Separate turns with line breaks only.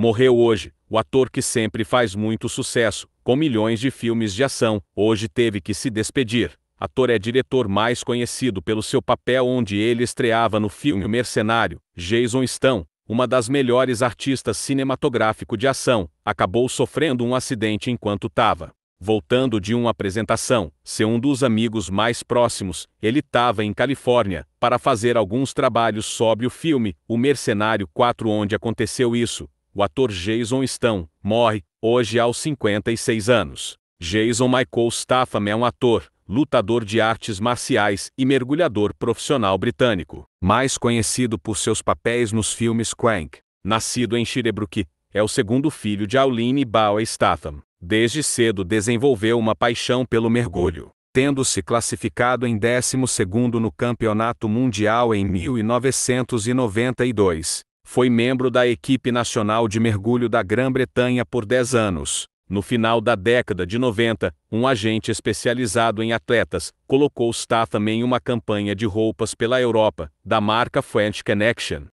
Morreu hoje, o ator que sempre faz muito sucesso, com milhões de filmes de ação, hoje teve que se despedir. Ator é diretor mais conhecido pelo seu papel onde ele estreava no filme Mercenário, Jason Statham, uma das melhores artistas cinematográfico de ação, acabou sofrendo um acidente enquanto estava voltando de uma apresentação, seu um dos amigos mais próximos, ele estava em Califórnia, para fazer alguns trabalhos sobre o filme O Mercenário 4 onde aconteceu isso. O ator Jason Statham morre, hoje aos 56 anos. Jason Michael Statham é um ator, lutador de artes marciais e mergulhador profissional britânico, mais conhecido por seus papéis nos filmes Crank. Nascido em Shirebrook, é o segundo filho de Aline Bauer Statham. Desde cedo desenvolveu uma paixão pelo mergulho, tendo se classificado em 12º no Campeonato Mundial em 1992 foi membro da equipe nacional de mergulho da Grã-Bretanha por 10 anos. No final da década de 90, um agente especializado em atletas colocou Statham em uma campanha de roupas pela Europa, da marca French Connection.